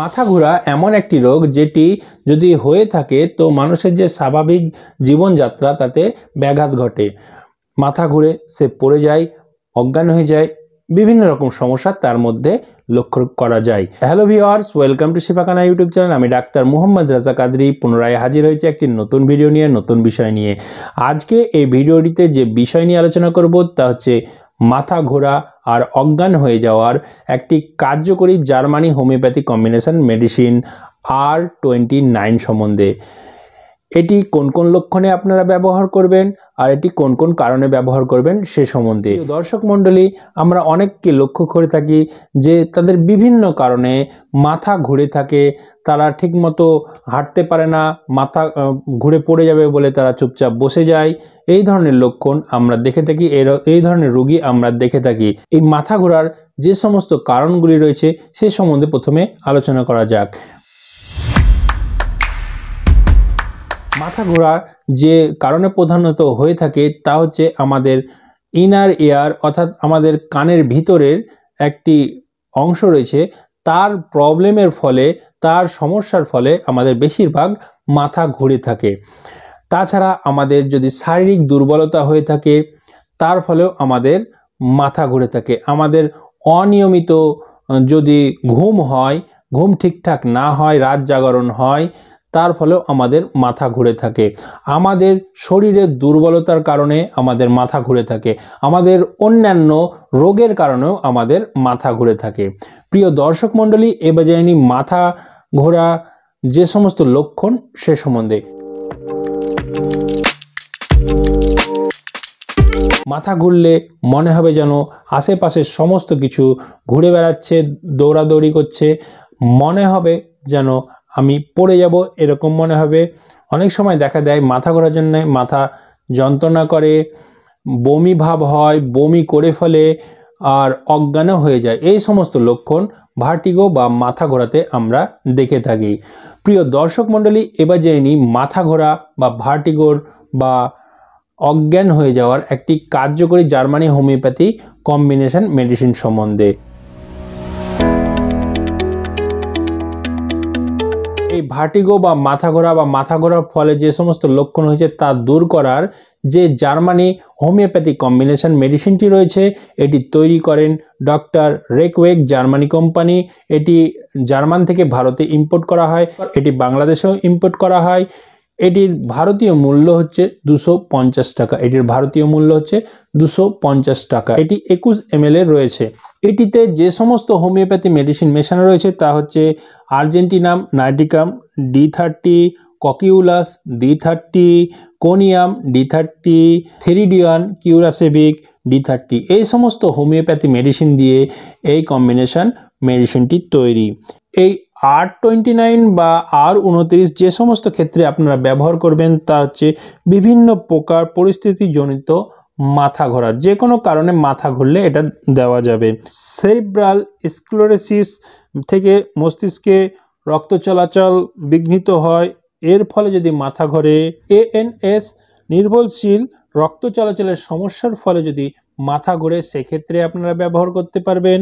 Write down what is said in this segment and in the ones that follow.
মাথা ঘোরা এমন একটি রোগ যেটি যদি হয়ে থাকে তো মানুষের যে স্বাভাবিক জীবনযাত্রা তাতে ব্যাঘাত ঘটে মাথা ঘুরে সে পড়ে যায় অজ্ঞান হয়ে যায় বিভিন্ন রকম সমস্যা তার মধ্যে লক্ষ্য করা যায় hello viewers welcome to Shifakhana YouTube channel আমি ডাক্তার মোহাম্মদ রাজা কাদরি পুনরায় হাজির হয়েছে একটি নতুন ভিডিও নিয়ে নতুন বিষয় নিয়ে আজকে এই ভিডিওটিতে যে বিষয় নিয়ে আলোচনা করব তা হচ্ছে মাথা ঘোরা আর অজ্ঞান হয়ে যাওয়ার একটি কার্যকরী Germany homeopathy combination medicine R twenty nine সম্বন্ধে এটি কোন কোন লক্ষণে আপনারা ব্যবহার করবেন আর এটি কোন কোন কারণে ব্যবহার করবেন সে সম্বন্ধে দর্শক মণ্ডলী আমরা অনেককে লক্ষ্য করে থাকি যে তাদের বিভিন্ন কারণে মাথা ঘুরে থাকে তারা ঠিকমতো হাঁটতে পারে না মাথা ঘুরে পড়ে যাবে বলে তারা চুপচাপ বসে যায় এই ধরনের লক্ষণ আমরা দেখে থাকি এই ধরনের রোগী আমরা দেখে থাকি এই মাথা ঘোরার যে সমস্ত কারণগুলি রয়েছে সে সম্বন্ধে প্রথমে আলোচনা করা যাক মাথা ঘোরা যে কারণে প্রধানত হয়ে থাকে তা হচ্ছে আমাদের ইনার এয়ার অর্থাৎ আমাদের কানের ভিতরের একটি অংশ রয়েছে তার প্রবলেমের ফলে তার সমস্যার ফলে আমাদের বেশিরভাগ মাথা ঘুরে থাকে তাছাড়া আমাদের যদি শারীরিক দুর্বলতা হয়ে থাকে তার ফলেও আমাদের মাথা ঘুরে থাকে আমাদের অনিয়মিত যদি ঘুম হয় ঘুম ঠিকঠাক না হয় রাত জাগরণ হয় তার ফলেও আমাদের মাথা ঘুরে থাকে আমাদের শরীরের দুর্বলতার কারণে আমাদের মাথা ঘুরে থাকে আমাদের অন্যান্য রোগের কারণেও আমাদের মাথা ঘুরে থাকে প্রিয় দর্শক মণ্ডলী এবাজায়নি মাথা ঘোরা যে সমস্ত লক্ষণ সে সম্বন্ধে মাথা ঘুরলে মনে হবে যেন আশেপাশে সমস্ত কিছু ঘুরে বেড়াচ্ছে দৌড়াদৌড়ি করছে মনে হবে যেন আমি পড়ে যাব এরকম মনে হবে অনেক সময় দেখা দেয় মাথা ঘোরার জন্য মাথা যন্ত্রণা করে বমি ভাব হয় বমি করে ফেলে আর অজ্ঞানও হয়ে যায় এই সমস্ত লক্ষণ ভার্টিগো বা মাথা ঘোরাতে আমরা দেখে থাকি প্রিয় দর্শক মণ্ডলী এবার জেনে নিই মাথা ঘোরা বা ভার্টিগোর বা অজ্ঞান হয়ে যাওয়ার একটি কার্যকরী জার্মানি হোমিওপ্যাথি কম্বিনেশন মেডিসিন সম্বন্ধে এই ভার্টিগো বা মাথা ঘোরা বা মাথা ঘোরার ফলে যে সমস্ত লক্ষণ হয়েছে তা দূর করার যে জার্মানি হোমিওপ্যাথি কম্বিনেশন মেডিসিনটি রয়েছে এটি তৈরি করেন ডক্টর রেকওয়েক জার্মানি কোম্পানি এটি জার্মান থেকে ভারতে ইম্পোর্ট করা হয় এটি বাংলাদেশেও ইম্পোর্ট করা হয় এটির ভারতীয় মূল্য হচ্ছে দুশো টাকা এটির ভারতীয় মূল্য হচ্ছে দুশো টাকা এটি একুশ এম রয়েছে এটিতে যে সমস্ত হোমিওপ্যাথি মেডিসিন মেশানো রয়েছে তা হচ্ছে argentinum nitricum D thirty cocculus D thirty conium D thirty theridion curassavicum D thirty এই সমস্ত হোমিওপ্যাথি মেডিসিন দিয়ে এই কম্বিনেশান মেডিসিনটি তৈরি এই আর টোয়েন্টি নাইন বা আর উনত্রিশ যে সমস্ত ক্ষেত্রে আপনারা ব্যবহার করবেন তা হচ্ছে বিভিন্ন প্রকার পরিস্থিতিজনিত মাথা ঘোরা যে কোনো কারণে মাথা ঘুরলে এটা দেওয়া যাবে সেরিব্রাল স্ক্লোরেসিস থেকে মস্তিষ্কে রক্ত চলাচল বিঘ্নিত হয় এর ফলে যদি মাথা ঘরে এএনএস নির্ভরশীল রক্ত চলাচলের সমস্যার ফলে যদি মাথা ঘুরে সেক্ষেত্রে আপনারা ব্যবহার করতে পারবেন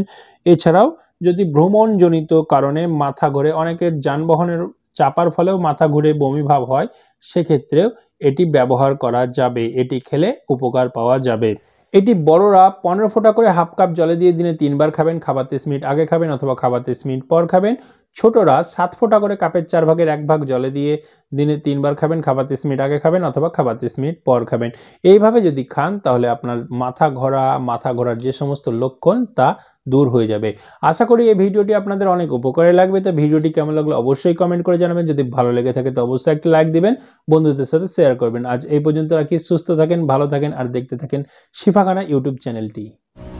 এছাড়াও যদি ভ্রমণজনিত কারণে মাথা ঘুরে অনেকের যানবাহনের চাপার ফলেও মাথা ঘুরে বমি ভাব হয় সেক্ষেত্রেও এটি ব্যবহার করা যাবে এটি খেলে উপকার পাওয়া যাবে এটি বড়রা পনেরো ফোঁটা করে হাফ কাপ জলে দিয়ে দিনে তিনবার খাবেন খাবার তিরিশ মিনিট আগে খাবেন অথবা খাবার তিরিশ মিনিট পর খাবেন ছোটরা সাত ফোঁটা করে কাপের চার ভাগের এক ভাগ জলে দিয়ে দিনে তিনবার খাবেন খাবার তিরিশ মিনিট আগে খাবেন অথবা খাবার তিরিশ মিনিট পর খাবেন এইভাবে যদি খান তাহলে আপনার মাথা ঘোরা মাথা ঘোরার যে সমস্ত লক্ষণ তা দূর হয়ে যাবে আশা করি এই ভিডিওটি আপনাদের অনেক উপকারে লাগবে তো ভিডিওটি কেমন লাগলো অবশ্যই কমেন্ট করে জানাবেন যদি ভালো লেগে থাকে তো অবশ্যই একটা লাইক দিবেন বন্ধুদের সাথে শেয়ার করবেন আজ এই পর্যন্ত রাখি সুস্থ থাকেন ভালো থাকেন আর দেখতে থাকেন শিফাখানা ইউটিউব চ্যানেলটি